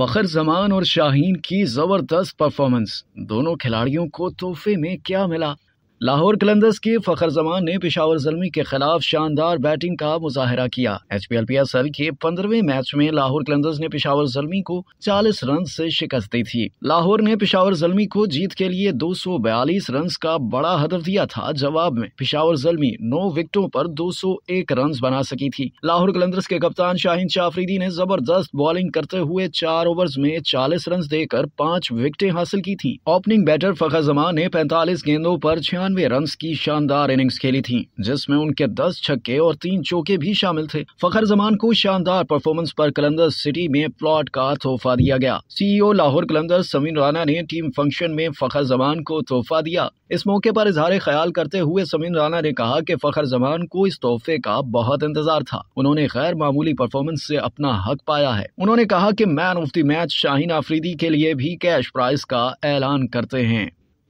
फखर जमान और शाहीन की जबरदस्त परफॉर्मेंस दोनों खिलाड़ियों को तोहफे में क्या मिला लाहौर कलंदर्स के फखर जमान ने पिशावर जलमी के खिलाफ शानदार बैटिंग का मुजाहरा किया H B L P S L के पंद्रहवें मैच में लाहौर कलंदर्स ने पिशावर जलमी को 40 रन से शिकस्त दी थी लाहौर ने पिशावर जलमी को जीत के लिए 242 रन का बड़ा हदफ दिया था जवाब में पिशावर जलमी नौ विकेटों पर 201 रन बना सकी थी लाहौर कलंदर्स के कप्तान शाहिन शाफरीदी ने जबरदस्त बॉलिंग करते हुए चार ओवर में चालीस रन देकर पाँच विकेटें हासिल की थी ओपनिंग बैटर फखर जमान ने पैंतालीस गेंदों पर छियानवे इक्यानवे रन की शानदार इनिंग्स खेली थी जिसमें उनके दस छक्के और तीन चौके भी शामिल थे फखर जमान को शानदार परफॉर्मेंस पर कलंदर सिटी में प्लॉट का तोहफा दिया गया सीईओ लाहौर कलंदर समीन राना ने टीम फंक्शन में फखर जमान को तोहफा दिया इस मौके पर इजहार ख्याल करते हुए समीन राना ने कहा कि फखर जमान को इस तोहफे का बहुत इंतजार था उन्होंने गैर मामूली परफॉर्मेंस से अपना हक पाया है उन्होंने कहा कि man of the match Shaheen Afridi के लिए भी कैश प्राइज का ऐलान करते हैं